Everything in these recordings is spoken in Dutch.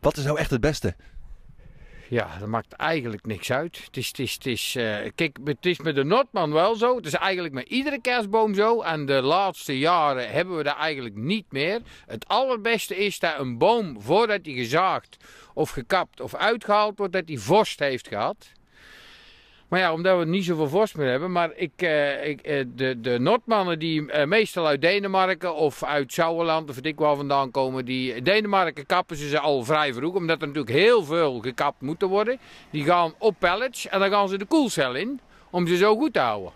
Wat is nou echt het beste? Ja, dat maakt eigenlijk niks uit. Het is, het is, het is, eh, kijk, het is met de Noordman wel zo. Het is eigenlijk met iedere kerstboom zo. En de laatste jaren hebben we dat eigenlijk niet meer. Het allerbeste is dat een boom, voordat hij gezaagd of gekapt of uitgehaald wordt, dat hij vorst heeft gehad. Maar ja, omdat we niet zoveel vorst meer hebben. Maar ik, eh, ik eh, de, de Noordmannen die eh, meestal uit Denemarken of uit Sauerland of ik wel vandaan komen. Die, Denemarken kappen ze, ze al vrij vroeg. Omdat er natuurlijk heel veel gekapt moeten worden. Die gaan op pallets en dan gaan ze de koelcel in. Om ze zo goed te houden.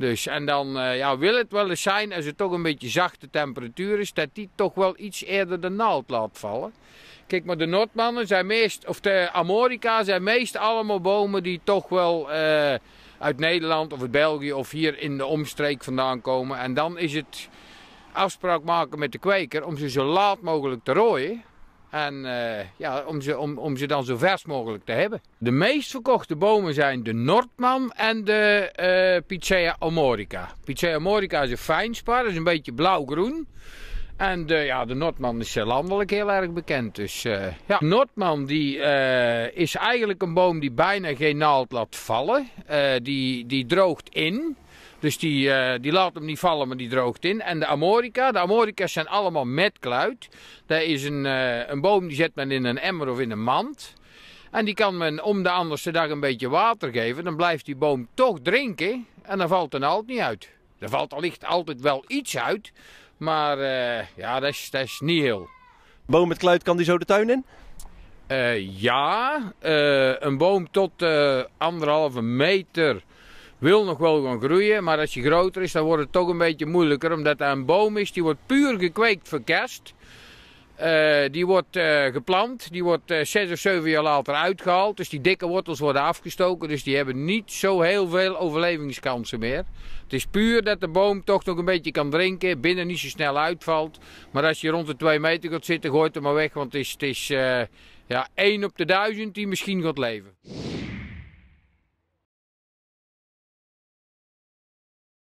Dus, en dan eh, ja, wil het wel eens zijn, als het toch een beetje zachte temperatuur is, dat die toch wel iets eerder de naald laat vallen. Kijk, maar de Noordmannen zijn meest, of de Amorica zijn meest allemaal bomen die toch wel eh, uit Nederland of uit België of hier in de omstreek vandaan komen. En dan is het afspraak maken met de kweker om ze zo laat mogelijk te rooien. En eh, ja, om, ze, om, om ze dan zo vers mogelijk te hebben. De meest verkochte bomen zijn de Noordman en de eh, Picea Amorica. Picea Amorica is een fijnspar, is een beetje blauwgroen. En de, ja, de Noordman is eh, landelijk heel erg bekend. Dus, uh, ja. Noordman die, is eigenlijk een boom die bijna geen naald laat vallen. die, die droogt in. Dus die, eh, die laat hem niet vallen, maar die droogt in. En de Amorica, de Amorica's zijn allemaal met kluit. Daar is een, eh, een boom, die zet men in een emmer of in een mand. En die kan men om de anderste dag een beetje water geven. Dan blijft die boom toch drinken en dan valt een alt niet uit. Er valt allicht altijd wel iets uit, maar eh, ja, dat is, dat is niet heel. Een boom met kluit, kan die zo de tuin in? ja, een boom tot anderhalve meter wil nog wel gaan groeien, maar als je groter is, dan wordt het toch een beetje moeilijker. Omdat er een boom is, die wordt puur gekweekt voor kerst. Eh, die wordt uh, geplant, die wordt uh, zes of zeven jaar later uitgehaald. Dus die dikke wortels worden afgestoken, dus die hebben niet zo heel veel overlevingskansen meer. Het is puur dat de boom toch nog een beetje kan drinken, binnen niet zo snel uitvalt. Maar als je rond de 2 meter gaat zitten, gooit hem maar weg, want het is, het is ja, 1 op de duizend die misschien gaat leven.